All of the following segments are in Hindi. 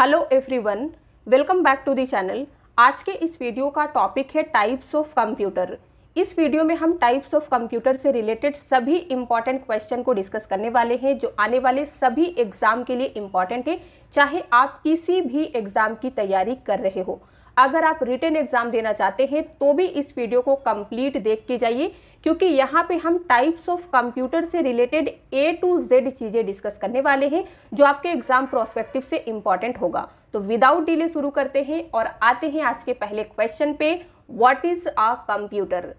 hello everyone welcome back to the channel आज के इस वीडियो का टॉपिक है टाइप्स ऑफ कंप्यूटर इस वीडियो में हम टाइप्स ऑफ कंप्यूटर से रिलेटेड सभी इंपॉर्टेंट क्वेश्चन को डिस्कस करने वाले हैं जो आने वाले सभी एग्जाम के लिए इम्पॉर्टेंट है चाहे आप किसी भी एग्जाम की तैयारी कर रहे हो अगर आप रिटर्न एग्जाम देना चाहते हैं तो भी इस वीडियो को कंप्लीट देख के जाइए क्योंकि यहाँ पे हम टाइप्स ऑफ कंप्यूटर से रिलेटेड ए टू जेड चीज़ें डिस्कस करने वाले हैं जो आपके एग्जाम प्रोस्पेक्टिव से इम्पॉर्टेंट होगा तो विदाउट डिले शुरू करते हैं और आते हैं आज के पहले क्वेश्चन पे वॉट इज़ आ कंप्यूटर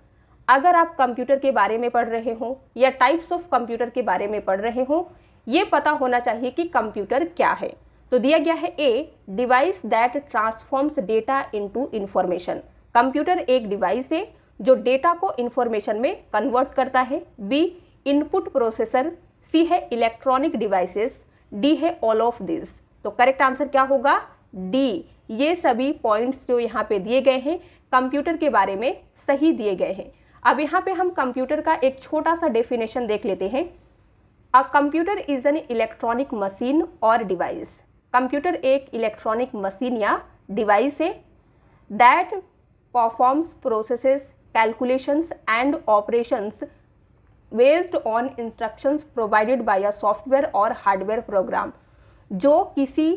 अगर आप कंप्यूटर के बारे में पढ़ रहे हो या टाइप्स ऑफ कंप्यूटर के बारे में पढ़ रहे हो ये पता होना चाहिए कि कंप्यूटर क्या है तो दिया गया है a device that transforms data into information computer एक डिवाइस है जो डेटा को इन्फॉर्मेशन में कन्वर्ट करता है बी इनपुट प्रोसेसर सी है इलेक्ट्रॉनिक डिवाइसेस डी है ऑल ऑफ दिस तो करेक्ट आंसर क्या होगा डी ये सभी पॉइंट्स जो यहाँ पे दिए गए हैं कंप्यूटर के बारे में सही दिए गए हैं अब यहाँ पे हम कंप्यूटर का एक छोटा सा डेफिनेशन देख लेते हैं a computer is an electronic machine और डिवाइस कंप्यूटर एक इलेक्ट्रॉनिक मशीन या डिवाइस है that performs processes calculations and operations based on instructions provided by a software or hardware program जो किसी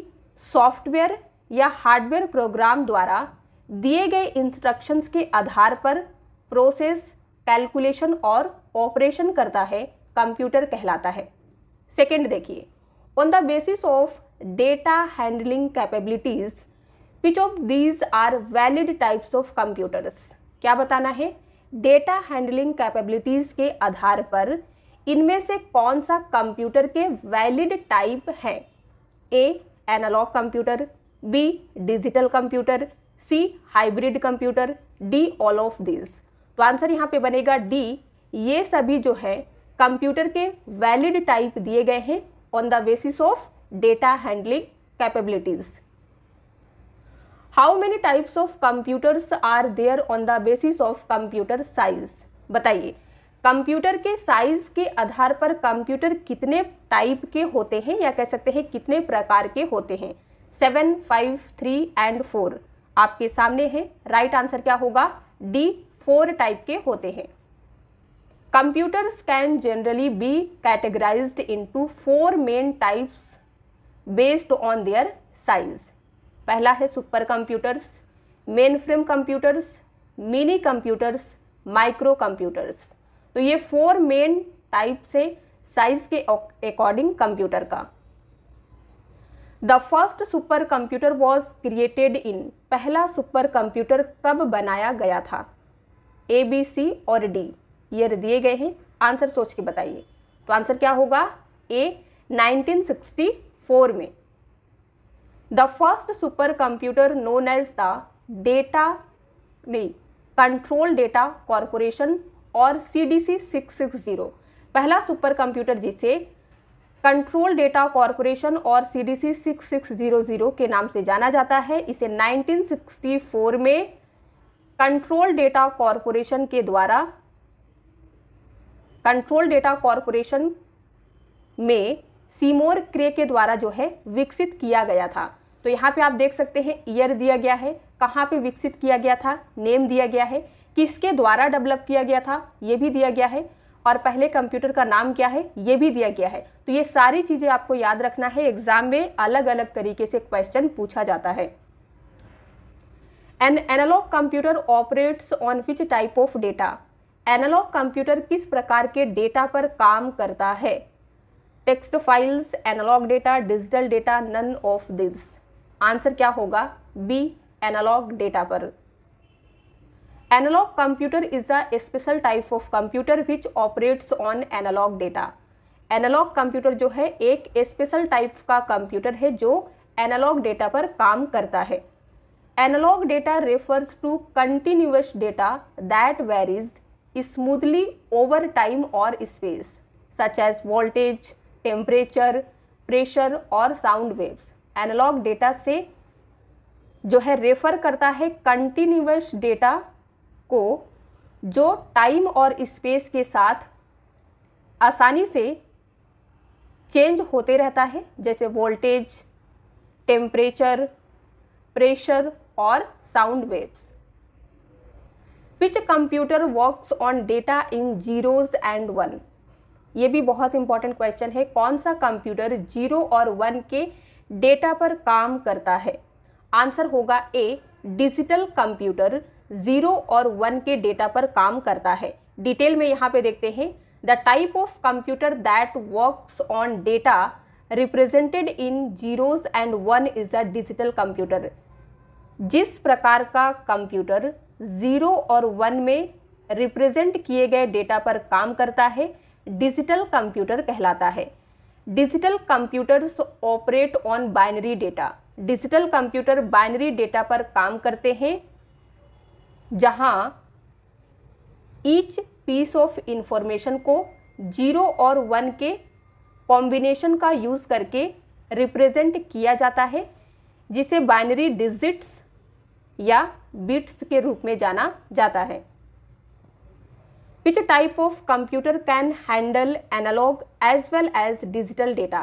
software या hardware program द्वारा दिए गए instructions के आधार पर process calculation और operation करता है computer कहलाता है second देखिए on the basis of data handling capabilities which of these are valid types of computers क्या बताना है डेटा हैंडलिंग कैपेबिलिटीज़ के आधार पर इनमें से कौन सा कंप्यूटर के वैलिड टाइप हैं A analogue computer B digital computer C hybrid computer D all of this तो आंसर यहाँ पे बनेगा डी ये सभी जो है कंप्यूटर के वैलिड टाइप दिए गए हैं on the basis of data handling capabilities how many types of computers are there on the basis of computer size बताइए कंप्यूटर के साइज के आधार पर कंप्यूटर कितने टाइप के होते हैं या कह सकते हैं कितने प्रकार के होते हैं seven five three and four आपके सामने है राइट आंसर क्या होगा डी फोर टाइप के होते हैं computers can generally be categorised into four main types based on their size पहला है supercomputers mainframe computers minicomputers microcomputers तो ये फोर मेन टाइप से साइज के अकॉर्डिंग कंप्यूटर का the first supercomputer was created in पहला सुपर कंप्यूटर कब बनाया गया था ए बी सी और डी ये दिए गए हैं आंसर सोच के बताइए तो आंसर क्या होगा ए 1964 में the supercomputer known as the data Data Control Data Corporation और C D C six six zero पहला सुपर कंप्यूटर जिसे कंट्रोल डेटा कॉरपोरेशन और C D C six six zero zero के नाम से जाना जाता है इसे नाइनटीन सिक्सटी फोर में कंट्रोल डेटा कॉरपोरेशन के द्वारा कंट्रोल डेटा कॉरपोरेशन में सीमोर क्रे के द्वारा जो है विकसित किया गया था तो यहाँ पे आप देख सकते हैं ईयर दिया गया है कहाँ पे विकसित किया गया था नेम दिया गया है किसके द्वारा डेवलप किया गया था ये भी दिया गया है और पहले कंप्यूटर का नाम क्या है ये भी दिया गया है तो ये सारी चीज़ें आपको याद रखना है एग्जाम में अलग अलग तरीके से क्वेश्चन पूछा जाता है an analogue computer operates on which type of data analogue computer किस प्रकार के डेटा पर काम करता है text files analogue data digital data none of this answer क्या होगा बी एनालॉग डेटा पर analogue computer is a special type of computer which operates on analogue data analogue computer जो है एक स्पेशल टाइप का कंप्यूटर है जो एनालॉग डेटा पर काम करता है analogue data refers to continuous data that varies smoothly over time और space such as voltage temperature pressure और साउंड वेव्स एनालॉग डेटा से जो है रेफर करता है कंटिन्यूस डेटा को जो टाइम और स्पेस के साथ आसानी से चेंज होते रहता है जैसे वोल्टेज टेम्परेचर प्रेशर और sound waves which computer works on data in zeros and one ये भी बहुत इंपॉर्टेंट क्वेश्चन है कौन सा कंप्यूटर जीरो और वन के डेटा पर काम करता है आंसर होगा ए डिजिटल कंप्यूटर जीरो और वन के डेटा पर काम करता है डिटेल में यहाँ पे देखते हैं the type of computer that works on data represented in zeros and one is a digital computer जिस प्रकार का कंप्यूटर जीरो और वन में रिप्रेजेंट किए गए डेटा पर काम करता है डिजिटल कंप्यूटर कहलाता है digital computers operate on binary data digital computer binary data पर काम करते हैं जहां ईच पीस ऑफ इंफॉर्मेशन को जीरो और वन के कॉम्बिनेशन का यूज़ करके रिप्रेजेंट किया जाता है जिसे बाइनरी डिजिट्स या बिट्स के रूप में जाना जाता है which type of computer can handle analog as well as digital data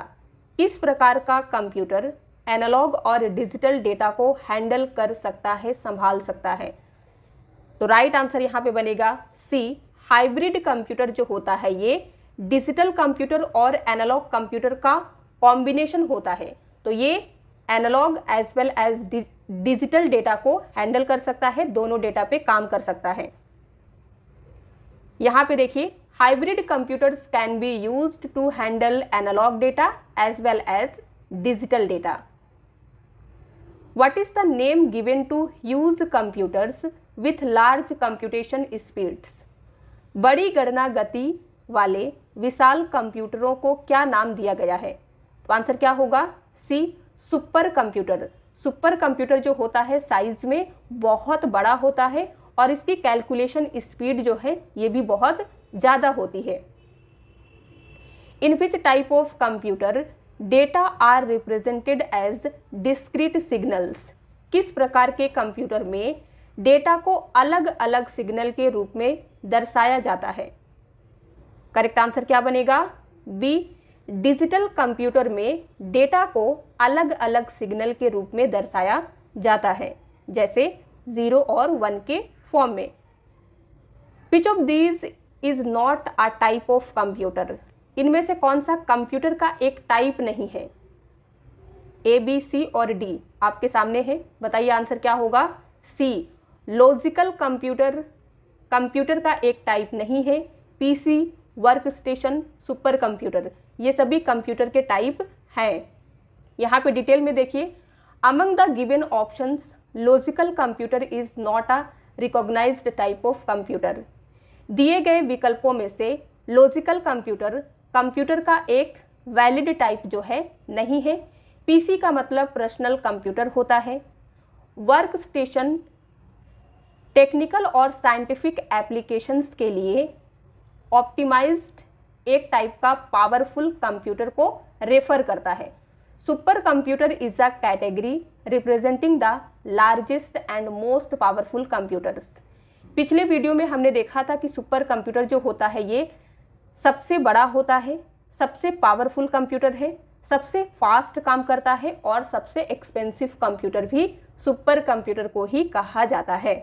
किस प्रकार का कंप्यूटर एनालॉग और डिजिटल डेटा को हैंडल कर सकता है संभाल सकता है तो राइट आंसर यहाँ पे बनेगा सी हाइब्रिड कंप्यूटर जो होता है ये डिजिटल कंप्यूटर और एनालॉग कंप्यूटर का कॉम्बिनेशन होता है तो ये analogue as well as digital data को हैंडल कर सकता है दोनों डेटा पे काम कर सकता है यहाँ पे देखिए hybrid computers can be used to handle analogue data as well as digital data what is the name given to huge computers with large computation speeds बड़ी गणना गति वाले विशाल कंप्यूटरों को क्या नाम दिया गया है तो आंसर क्या होगा C supercomputer supercomputer जो होता है साइज में बहुत बड़ा होता है और इसकी कैलकुलेशन स्पीड जो है ये भी बहुत ज़्यादा होती है in which type of computer data are represented as discrete signals किस प्रकार के कंप्यूटर में डेटा को अलग अलग सिग्नल के रूप में दर्शाया जाता है करेक्ट आंसर क्या बनेगा बी डिजिटल कंप्यूटर में डेटा को अलग अलग सिग्नल के रूप में दर्शाया जाता है जैसे ज़ीरो और वन के फॉर्म में which of these is not a type of computer इनमें से कौन सा कंप्यूटर का एक टाइप नहीं है ए बी सी और डी आपके सामने है बताइए आंसर क्या होगा सी लॉजिकल कंप्यूटर कंप्यूटर का एक टाइप नहीं है PC workstation supercomputer ये सभी कंप्यूटर के टाइप हैं यहाँ पे डिटेल में देखिए among the given options logical computer is not a recognised type of computer दिए गए विकल्पों में से लॉजिकल कंप्यूटर कंप्यूटर का एक वैलिड टाइप जो है नहीं है पीसी का मतलब पर्सनल कंप्यूटर होता है वर्क स्टेशन टेक्निकल और साइंटिफिक एप्लीकेशंस के लिए ऑप्टिमाइज्ड एक टाइप का पावरफुल कंप्यूटर को रेफर करता है supercomputer is a category representing the largest and most powerful computers पिछले वीडियो में हमने देखा था कि सुपर कंप्यूटर जो होता है ये सबसे बड़ा होता है सबसे पावरफुल कंप्यूटर है सबसे फास्ट काम करता है और सबसे एक्सपेंसिव कंप्यूटर भी सुपर कंप्यूटर को ही कहा जाता है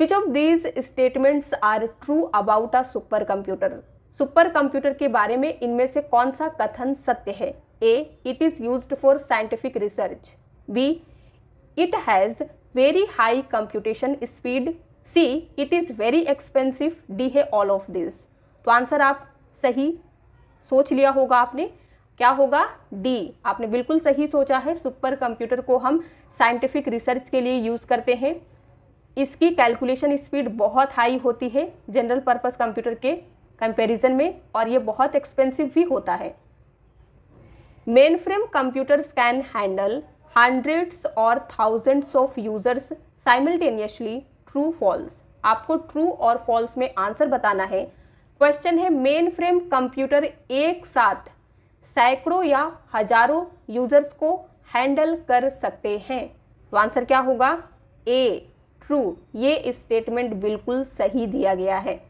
which of these statements are true about a supercomputer supercomputer के बारे में इनमें से कौन सा कथन सत्य है A it is use for scientific research B it has very high computation speed c it is very expensive d है all of this तो आंसर आप सही सोच लिया होगा आपने क्या होगा डी आपने बिल्कुल सही सोचा है सुपर कंप्यूटर को हम साइंटिफिक रिसर्च के लिए यूज़ करते हैं इसकी कैलकुलेशन स्पीड बहुत हाई होती है जनरल पर्पस कंप्यूटर के कंपैरिजन में और ये बहुत एक्सपेंसिव भी होता है mainframe computers can handle hundreds और thousands of users simultaneously true false आपको ट्रू और फॉल्स में आंसर बताना है क्वेश्चन है मेन फ्रेम कंप्यूटर एक साथ सैकड़ों या हजारों यूजर्स को हैंडल कर सकते हैं तो आंसर क्या होगा ए ट्रू ये स्टेटमेंट बिल्कुल सही दिया गया है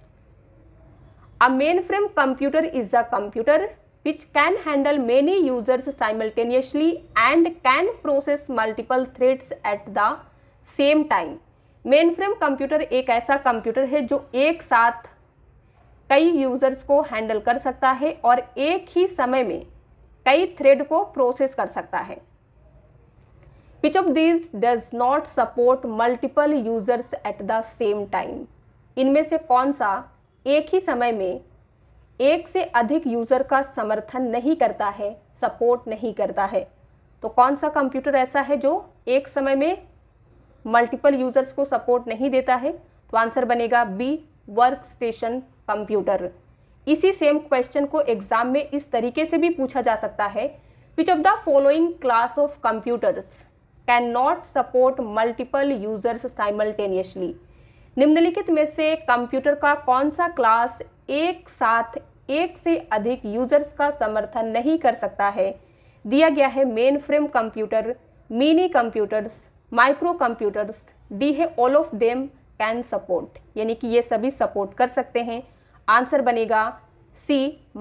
a mainframe computer is a computer can handle many users simultaneously and can process multiple threads at the same time mainframe computer एक ऐसा कंप्यूटर है जो एक साथ कई यूजर्स को हैंडल कर सकता है और एक ही समय में कई थ्रेड को प्रोसेस कर सकता है which of these does not support multiple users at the same time इनमें से कौन सा एक ही समय में एक से अधिक यूज़र का समर्थन नहीं करता है सपोर्ट नहीं करता है तो कौन सा कंप्यूटर ऐसा है जो एक समय में मल्टीपल यूज़र्स को सपोर्ट नहीं देता है तो आंसर बनेगा बी वर्क स्टेशन कंप्यूटर इसी सेम क्वेश्चन को एग्जाम में इस तरीके से भी पूछा जा सकता है which of the following class of computers can not support multiple users simultaneously निम्नलिखित में से कंप्यूटर का कौन सा क्लास एक साथ एक से अधिक यूजर्स का समर्थन नहीं कर सकता है दिया गया है mainframe computer minicomputers microcomputers D है all of them can support यानी कि ये सभी सपोर्ट कर सकते हैं आंसर बनेगा सी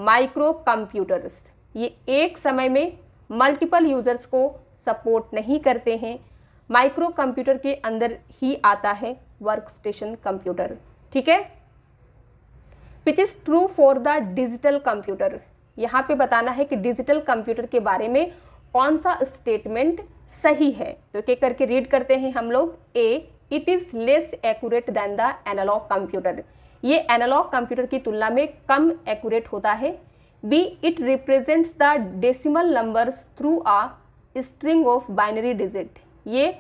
माइक्रो कंप्यूटर्स ये एक समय में मल्टीपल यूजर्स को सपोर्ट नहीं करते हैं माइक्रो कंप्यूटर के अंदर ही आता है वर्क स्टेशन कंप्यूटर ठीक है which is true for the digital computer यहाँ पे बताना है कि डिजिटल कंप्यूटर के बारे में कौन सा स्टेटमेंट सही है तो क्या करके रीड करते हैं हम लोग A it is less accurate than the analog computer ये एनालॉग कंप्यूटर की तुलना में कम एक्यूरेट होता है B it represents the decimal numbers through a string of binary digit ये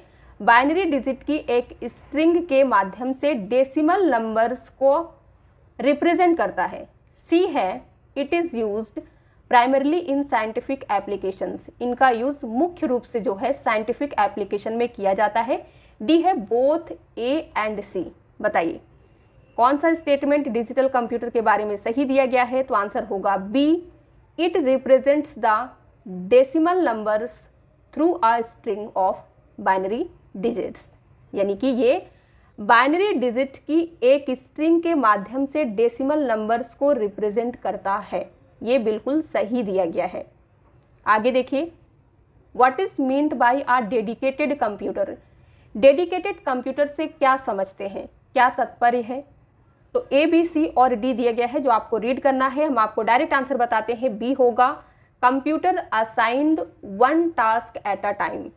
बाइनरी डिजिट की एक स्ट्रिंग के माध्यम से डेसिमल नंबर्स को रिप्रेजेंट करता है सी है it is use primarily in scientific applications इनका यूज़ मुख्य रूप से जो है साइंटिफिक एप्लीकेशन में किया जाता है डी है बोथ ए एंड सी बताइए कौन सा स्टेटमेंट डिजिटल कंप्यूटर के बारे में सही दिया गया है तो आंसर होगा B it represents the decimal numbers through a string of binary digits यानी कि ये बाइनरी डिजिट की एक स्ट्रिंग के माध्यम से डेसिमल नंबर्स को रिप्रेजेंट करता है ये बिल्कुल सही दिया गया है आगे देखिए what is meant by are dedicated computer dedicated computer से क्या समझते हैं क्या तात्पर्य है तो ए बी सी और डी दिया गया है जो आपको रीड करना है हम आपको डायरेक्ट आंसर बताते हैं बी होगा computer assigned one task at a time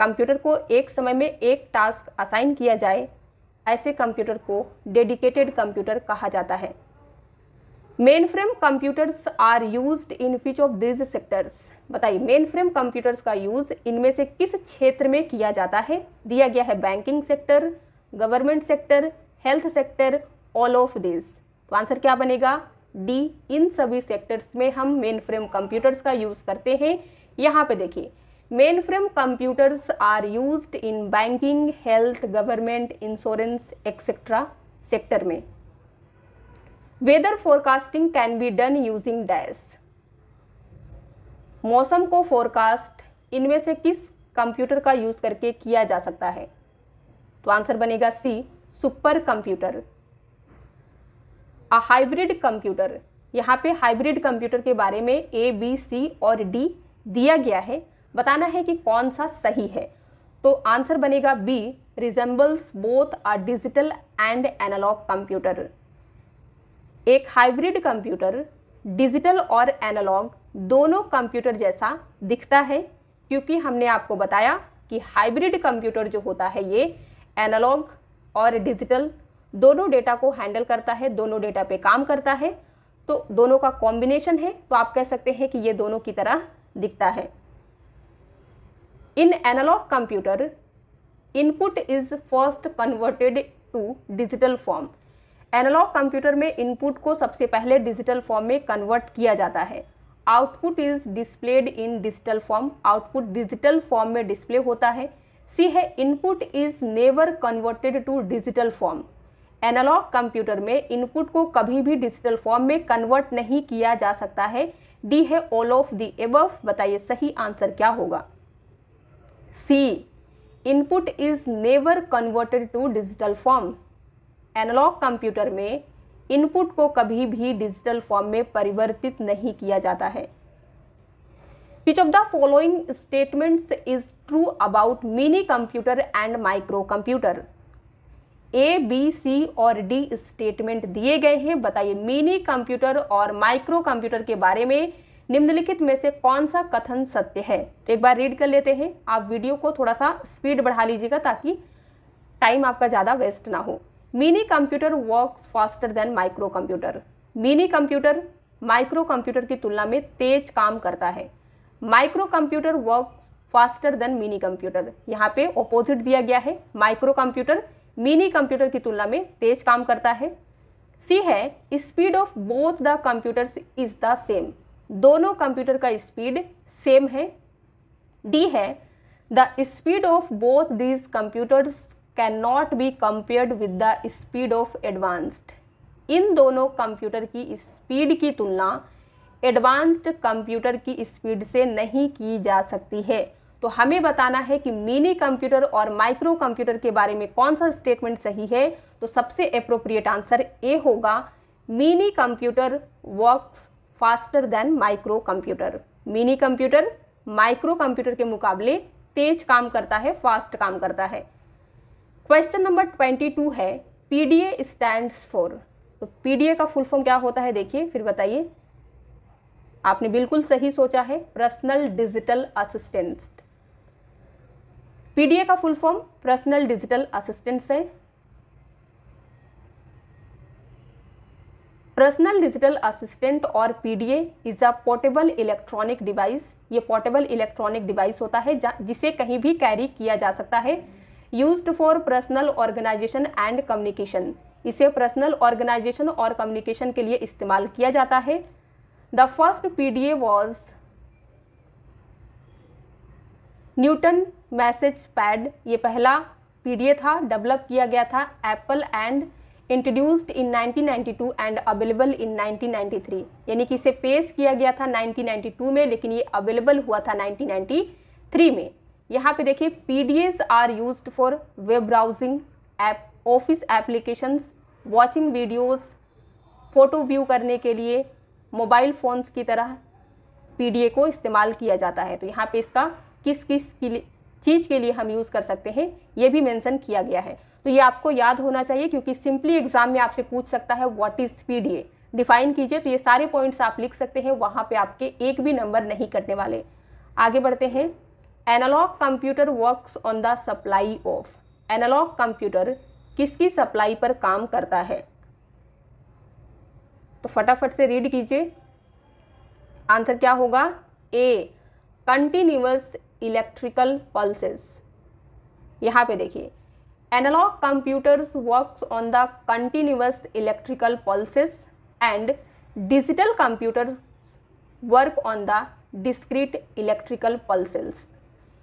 computer को एक समय में एक टास्क असाइन किया जाए ऐसे कंप्यूटर को डेडिकेटेड कंप्यूटर कहा जाता है mainframe computers are use in which of these sectors बताइए मेन फ्रेम कंप्यूटर्स का यूज़ इनमें से किस क्षेत्र में किया जाता है दिया गया है banking sector government sector health sector all of this तो आंसर क्या बनेगा डी इन सभी सेक्टर्स में हम मेन फ्रेम कंप्यूटर्स का यूज़ करते हैं यहाँ पे देखिए mainframe computers are use in banking health government insurance etcetera sector में weather forecasting can be done using dash मौसम को फोरकास्ट इनमें से किस कंप्यूटर का यूज करके किया जा सकता है तो आंसर बनेगा C supercomputer a hybrid computer यहाँ पे हाइब्रिड कंप्यूटर के बारे में ए बी सी और डी दिया गया है बताना है कि कौन सा सही है तो आंसर बनेगा B resembles both a digital and analog computer एक हाइब्रिड कंप्यूटर डिजिटल और एनालॉग दोनों कंप्यूटर जैसा दिखता है क्योंकि हमने आपको बताया कि हाइब्रिड कंप्यूटर जो होता है ये एनालॉग और डिजिटल दोनों डेटा को हैंडल करता है दोनों डेटा पे काम करता है तो दोनों का कॉम्बिनेशन है तो आप कह सकते हैं कि ये दोनों की तरह दिखता है in analog computer input is first converted to digital form analog computer में इनपुट को सबसे पहले डिजिटल फॉर्म में कन्वर्ट किया जाता है output is displayed in digital form output digital form में डिस्प्ले होता है सी है input is never converted to digital form analog computer में इनपुट को कभी भी डिजिटल फॉर्म में कन्वर्ट नहीं किया जा सकता है डी है ऑल ऑफ दी एबव बताइए सही आंसर क्या होगा C input is never converted to digital form analog computer में इनपुट को कभी भी डिजिटल फॉर्म में परिवर्तित नहीं किया जाता है which of the following statements is true about minicomputer and microcomputer A B C और डी स्टेटमेंट दिए गए हैं बताइए मिनी कंप्यूटर और माइक्रो कंप्यूटर के बारे में निम्नलिखित में से कौन सा कथन सत्य है तो एक बार रीड कर लेते हैं आप वीडियो को थोड़ा सा स्पीड बढ़ा लीजिएगा ताकि टाइम आपका ज़्यादा वेस्ट ना हो minicomputer work faster than microcomputer minicomputer microcomputer की तुलना में तेज काम करता है microcomputer work faster than minicomputer यहाँ पे ऑपोजिट दिया गया है माइक्रो कंप्यूटर मिनी कंप्यूटर की तुलना में तेज काम करता है सी है speed of both the computers is the same दोनों कंप्यूटर का स्पीड सेम है डी है the speed of both these computers can not be compared with the speed of advanced इन दोनों कंप्यूटर की स्पीड की तुलना एडवांस्ड कंप्यूटर की स्पीड से नहीं की जा सकती है तो हमें बताना है कि मिनी कंप्यूटर और माइक्रो कंप्यूटर के बारे में कौन सा स्टेटमेंट सही है तो सबसे अप्रोप्रिएट आंसर ए होगा minicomputer works faster than microcomputer minicomputer microcomputer के मुकाबले तेज काम करता है फास्ट काम करता है क्वेश्चन नंबर ट्वेंटी टू है पीडीए स्टैंड्स फॉर तो पीडीए का फुल फॉर्म क्या होता है देखिए फिर बताइए आपने बिल्कुल सही सोचा है पर्सनल डिजिटल असिस्टेंट पीडीए का full form personal digital assistants है पर्सनल डिजिटल असिस्टेंट और PDA is a portable electronic device ये पोर्टेबल इलेक्ट्रॉनिक डिवाइस होता है जिसे कहीं भी कैरी किया जा सकता है used for personal organization and communication इसे पर्सनल ऑर्गेनाइजेशन और कम्युनिकेशन के लिए इस्तेमाल किया जाता है the first P D A was Newton message pad ये पहला पी डी ए था डेवलप किया गया था Apple and introduced in 1992 and available in 1993 यानी कि इसे पेश किया गया था 1992 में लेकिन ये अवेलेबल हुआ था 1993 में यहाँ पे देखिए P D As are use for web browsing app office applications watching videos photo view करने के लिए मोबाइल फ़ोन्स की तरह पी को इस्तेमाल किया जाता है तो यहाँ पे इसका किस किस के लिए चीज़ के लिए हम यूज़ कर सकते हैं ये भी मेंशन किया गया है तो ये आपको याद होना चाहिए क्योंकि सिंपली एग्जाम में आपसे पूछ सकता है व्हाट इज पीडीए डिफाइन कीजिए तो ये सारे पॉइंट्स आप लिख सकते हैं वहाँ पे आपके एक भी नंबर नहीं कटने वाले आगे बढ़ते हैं analog computer works on the supply of analog computer किसकी सप्लाई पर काम करता है तो फटाफट से रीड कीजिए आंसर क्या होगा ए कंटिन्यूस इलेक्ट्रिकल पल्सेस यहाँ पे देखिए analog computers work on the continuous electrical pulses and digital computer work on the discrete electrical pulses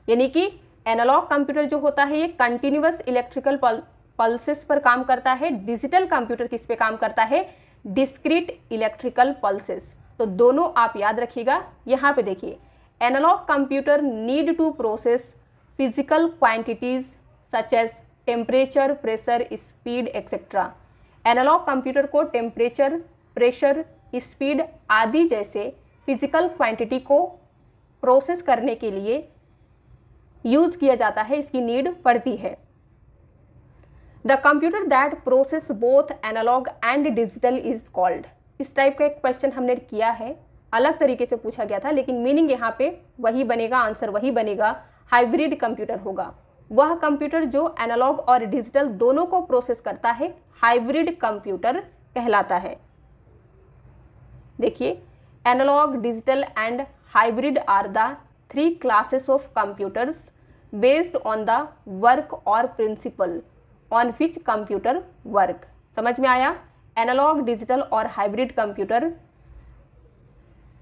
यानी कि एनालॉग कंप्यूटर जो होता है ये कंटिन्यूस इलेक्ट्रिकल पल्सेस पर काम करता है डिजिटल कंप्यूटर किस पे काम करता है डिस्क्रीट इलेक्ट्रिकल पल्सेस तो दोनों आप याद रखिएगा यहाँ पे देखिए analog computer need to process physical quantities such as temperature pressure speed etcetera analog computer को टेम्परेचर प्रेशर स्पीड आदि जैसे फिजिकल क्वांटिटी को प्रोसेस करने के लिए यूज किया जाता है इसकी नीड पड़ती है the computer that process both analog and digital is called इस टाइप का एक क्वेश्चन हमने किया है अलग तरीके से पूछा गया था लेकिन मीनिंग यहाँ पे वही बनेगा आंसर वही बनेगा हाइब्रिड कंप्यूटर होगा वह कंप्यूटर जो एनालॉग और डिजिटल दोनों को प्रोसेस करता है हाइब्रिड कंप्यूटर कहलाता है देखिए analog digital and hybrid are the three classes of computers based on the work और principle on which computer work समझ में आया एनालॉग डिजिटल और हाइब्रिड कंप्यूटर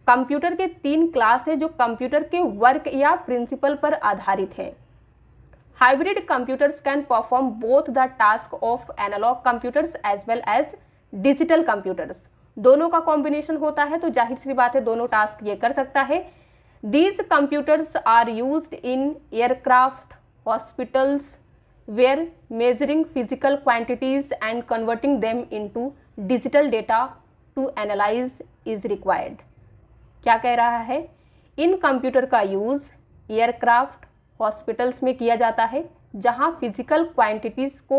कंप्यूटर के तीन क्लास है जो कंप्यूटर के वर्क या प्रिंसिपल पर आधारित हैं hybrid computers can perform both the task of analog computers as well as digital computers दोनों का कॉम्बिनेशन होता है तो जाहिर सी बात है दोनों टास्क ये कर सकता है these computers are use in aircraft hospitals where measuring physical quantities and converting them to digital data to analyze is required क्या कह रहा है इन कंप्यूटर का यूज़ एयरक्राफ्ट हॉस्पिटल्स में किया जाता है जहां फिजिकल क्वांटिटीज़ को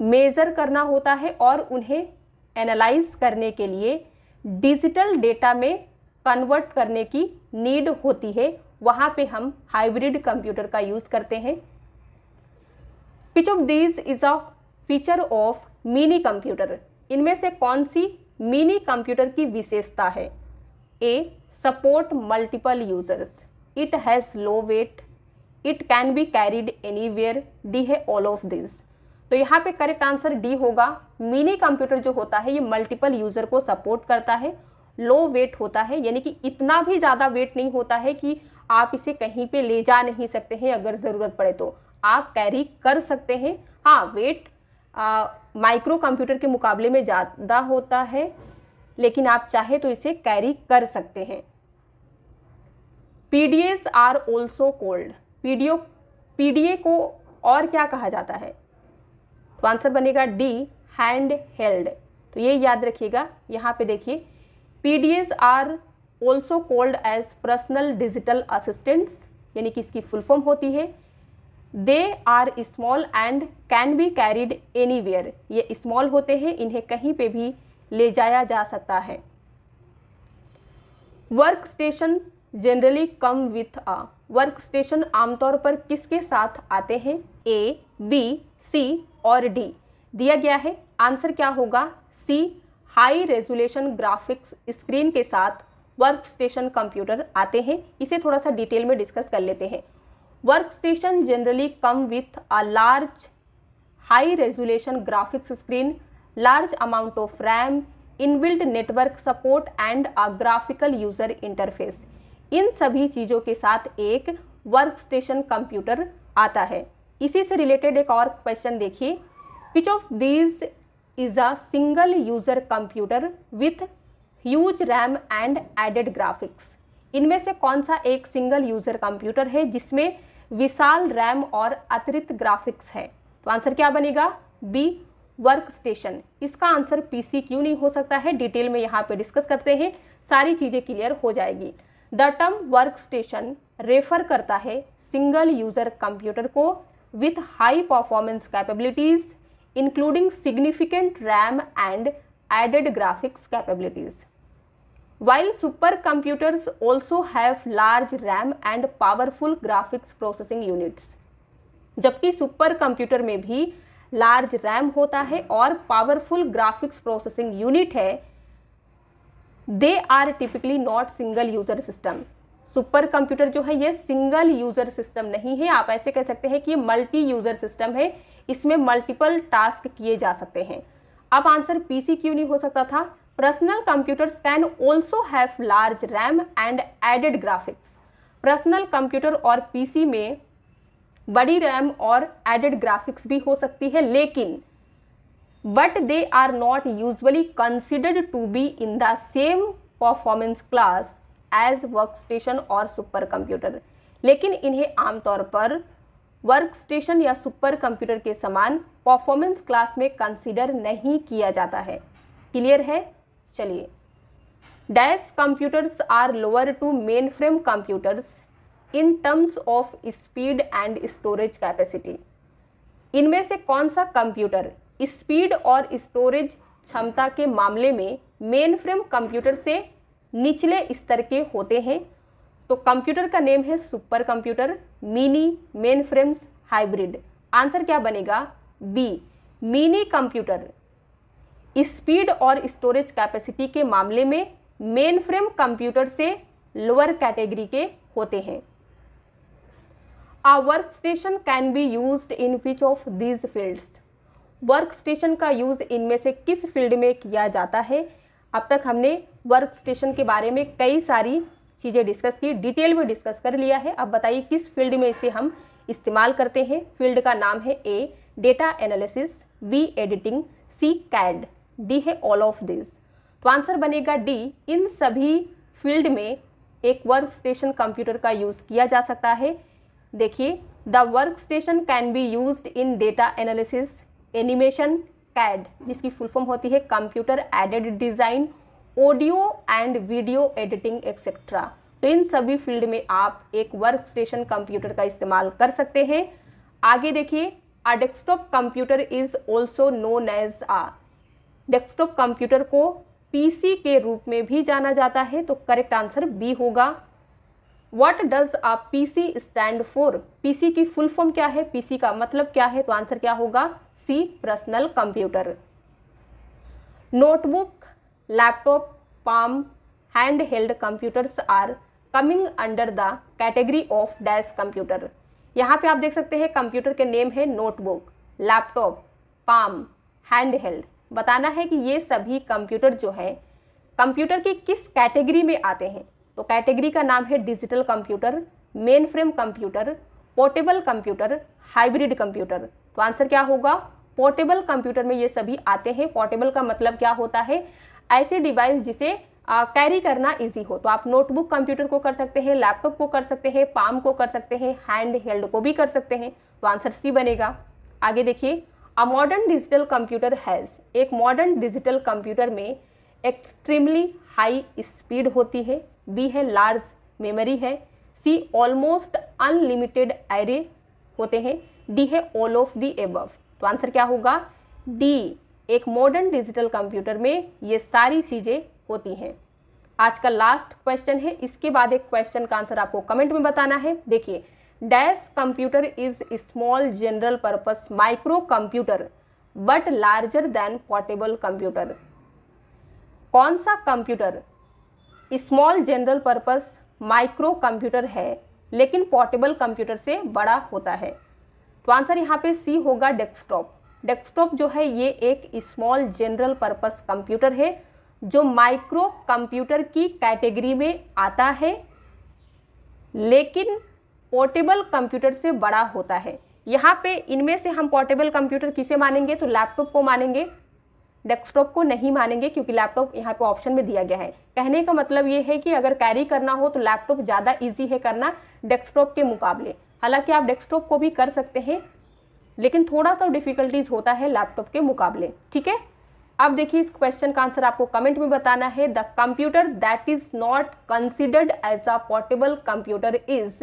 मेज़र करना होता है और उन्हें एनालाइज करने के लिए डिजिटल डेटा में कन्वर्ट करने की नीड होती है वहाँ पे हम हाइब्रिड कंप्यूटर का यूज़ करते हैं pitch of these is a feature of minicomputer इनमें से कौन सी मिनी कंप्यूटर की विशेषता है A support multiple users it has low weight it can be carried anywhere d है all of दिस तो यहाँ पे करेक्ट आंसर डी होगा मिनी कंप्यूटर जो होता है ये मल्टीपल यूज़र को सपोर्ट करता है लो वेट होता है यानी कि इतना भी ज़्यादा वेट नहीं होता है कि आप इसे कहीं पे ले जा नहीं सकते हैं अगर ज़रूरत पड़े तो आप कैरी कर सकते हैं हाँ वेट माइक्रो कंप्यूटर के मुकाबले में ज़्यादा होता है लेकिन आप चाहे तो इसे कैरी कर सकते हैं PDAs are also called PDO PDA को और क्या कहा जाता है तो आंसर बनेगा डी हैंड हेल्ड तो ये याद रखिएगा यहाँ पे देखिए PDAs are also called as personal digital assistants यानी कि इसकी फुल फॉर्म होती है they are small and can be carried anywhere ये स्मॉल होते हैं इन्हें कहीं पे भी ले जाया जा सकता है workstation generally come with a workstation आमतौर पर किसके साथ आते हैं ए बी सी और डी दिया गया है आंसर क्या होगा C high resolution graphics screen के साथ वर्क स्टेशन कंप्यूटर आते हैं इसे थोड़ा सा डिटेल में डिस्कस कर लेते हैं workstation generally come with a large high resolution graphics screen large amount of RAM inbuilt network support and a graphical user interface इन सभी चीज़ों के साथ एक वर्क स्टेशन कंप्यूटर आता है इसी से रिलेटेड एक और क्वेश्चन देखिए which of these is a single user computer with huge RAM and added graphics इनमें से कौन सा एक सिंगल यूजर कंप्यूटर है जिसमें विशाल रैम और अतिरिक्त ग्राफिक्स है तो आंसर क्या बनेगा बी वर्क स्टेशन इसका आंसर पीसी क्यों नहीं हो सकता है डिटेल में यहाँ पे डिस्कस करते हैं सारी चीज़ें क्लियर हो जाएगी the term workstation refer करता है सिंगल यूज़र कंप्यूटर को with high performance capabilities including significant RAM and added graphics capabilities supercomputers also have large RAM and powerful graphics processing units जबकि सुपर कंप्यूटर में भी लार्ज रैम होता है और पावरफुल ग्राफिक्स प्रोसेसिंग यूनिट है they are typically not single user system supercomputer जो है ये सिंगल यूजर सिस्टम नहीं है आप ऐसे कह सकते हैं कि ये मल्टी यूजर सिस्टम है इसमें मल्टीपल टास्क किए जा सकते हैं अब आंसर पीसी क्यों नहीं हो सकता था personal computers can also have large RAM and added graphics personal computer और पीसी में बड़ी रैम और एडेड ग्राफिक्स भी हो सकती है लेकिन they are not usually considered to be in the same performance class as workstation और सुपर कंप्यूटर लेकिन इन्हें आमतौर पर वर्क स्टेशन या सुपर कंप्यूटर के समान परफॉर्मेंस क्लास में कंसिडर नहीं किया जाता है क्लियर है चलिए dash computers are lower to mainframe computers in terms of speed and storage capacity इनमें से कौन सा कंप्यूटर स्पीड और स्टोरेज क्षमता के मामले में मेन फ्रेम कंप्यूटर से निचले स्तर के होते हैं तो कंप्यूटर का नेम है supercomputer mini mainframes hybrid answer क्या बनेगा बी मिनी कंप्यूटर स्पीड और स्टोरेज कैपेसिटी के मामले में मेन फ्रेम कंप्यूटर से लोअर कैटेगरी के होते हैं a workstation can be used in which of these fields workstation का यूज़ इनमें से किस फील्ड में किया जाता है अब तक हमने वर्क स्टेशन के बारे में कई सारी चीज़ें डिस्कस की डिटेल में डिस्कस कर लिया है अब बताइए किस फील्ड में इसे हम इस्तेमाल करते हैं फील्ड का नाम है A data analysis B editing C CAD D है ऑल ऑफ दिस तो आंसर बनेगा डी इन सभी फील्ड में एक वर्क स्टेशन कंप्यूटर का यूज़ किया जा सकता है देखिए the workstation can be used in data analysis animation CAD जिसकी फुल फॉर्म होती है computer aided design audio and video editing etcetera तो इन सभी फील्ड में आप एक वर्क स्टेशन कंप्यूटर का इस्तेमाल कर सकते हैं आगे देखिए a desktop computer is also known as a desktop computer को पीसी के रूप में भी जाना जाता है तो करेक्ट आंसर बी होगा what does a P C stand for P C की फुल फॉर्म क्या है पी सी का मतलब क्या है तो आंसर क्या होगा C personal computer notebook laptop palm handheld computers are coming under the category of dash computer यहाँ पे आप देख सकते हैं कंप्यूटर के नेम है notebook laptop palm handheld बताना है कि ये सभी कंप्यूटर जो है कंप्यूटर की किस कैटेगरी में आते हैं तो कैटेगरी का नाम है digital computer mainframe computer portable computer hybrid computer तो आंसर क्या होगा पोर्टेबल कंप्यूटर में ये सभी आते हैं पोर्टेबल का मतलब क्या होता है ऐसे डिवाइस जिसे कैरी करना इजी हो तो आप नोटबुक कंप्यूटर को कर सकते हैं लैपटॉप को कर सकते हैं पाम को कर सकते हैं हैंड हेल्ड को भी कर सकते हैं तो आंसर सी बनेगा आगे देखिए a modern digital computer has एक मॉडर्न डिजिटल कंप्यूटर में एक्सट्रीमली हाई स्पीड होती है बी है लार्ज मेमोरी है सी ऑलमोस्ट अनलिमिटेड एरे होते हैं डी है ऑल ऑफ दी एबव तो आंसर क्या होगा डी एक मॉडर्न डिजिटल कंप्यूटर में ये सारी चीज़ें होती हैं आज का लास्ट क्वेश्चन है इसके बाद एक क्वेश्चन का आंसर आपको कमेंट में बताना है देखिए dash computer is small general purpose microcomputer but larger than portable computer कौन सा computer small general purpose microcomputer है लेकिन पोर्टेबल कंप्यूटर से बड़ा होता है तो आंसर यहाँ पे सी होगा डेस्कटॉप डेस्कटॉप जो है ये एक स्मॉल जनरल पर्पस कंप्यूटर है जो माइक्रो कंप्यूटर की कैटेगरी में आता है लेकिन पोर्टेबल कंप्यूटर से बड़ा होता है यहाँ पे इनमें से हम पोर्टेबल कंप्यूटर किसे मानेंगे तो लैपटॉप को मानेंगे डेस्कटॉप को नहीं मानेंगे क्योंकि लैपटॉप यहाँ पे ऑप्शन में दिया गया है कहने का मतलब ये है कि अगर कैरी करना हो तो लैपटॉप ज़्यादा ईजी है करना डेस्कटॉप के मुकाबले हालांकि आप डेस्कटॉप को भी कर सकते हैं लेकिन थोड़ा सा तो डिफ़िकल्टीज होता है लैपटॉप के मुकाबले ठीक है अब देखिए इस क्वेश्चन का आंसर आपको कमेंट में बताना है the computer that is not considered as a portable computer is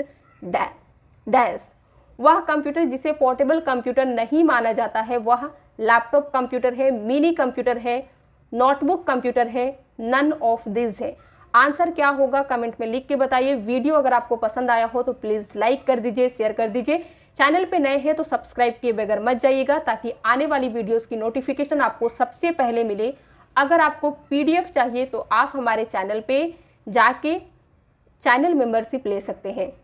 dash वह कंप्यूटर जिसे पोर्टेबल कंप्यूटर नहीं माना जाता है वह लैपटॉप कंप्यूटर है मिनी कंप्यूटर है नोटबुक कंप्यूटर है नन ऑफ दिस है आंसर क्या होगा कमेंट में लिख के बताइए वीडियो अगर आपको पसंद आया हो तो प्लीज़ लाइक कर दीजिए शेयर कर दीजिए चैनल पे नए हैं तो सब्सक्राइब किए बगैर मत जाइएगा ताकि आने वाली वीडियोस की नोटिफिकेशन आपको सबसे पहले मिले अगर आपको पीडीएफ चाहिए तो आप हमारे चैनल पे जाके चैनल मेंबरशिप ले सकते हैं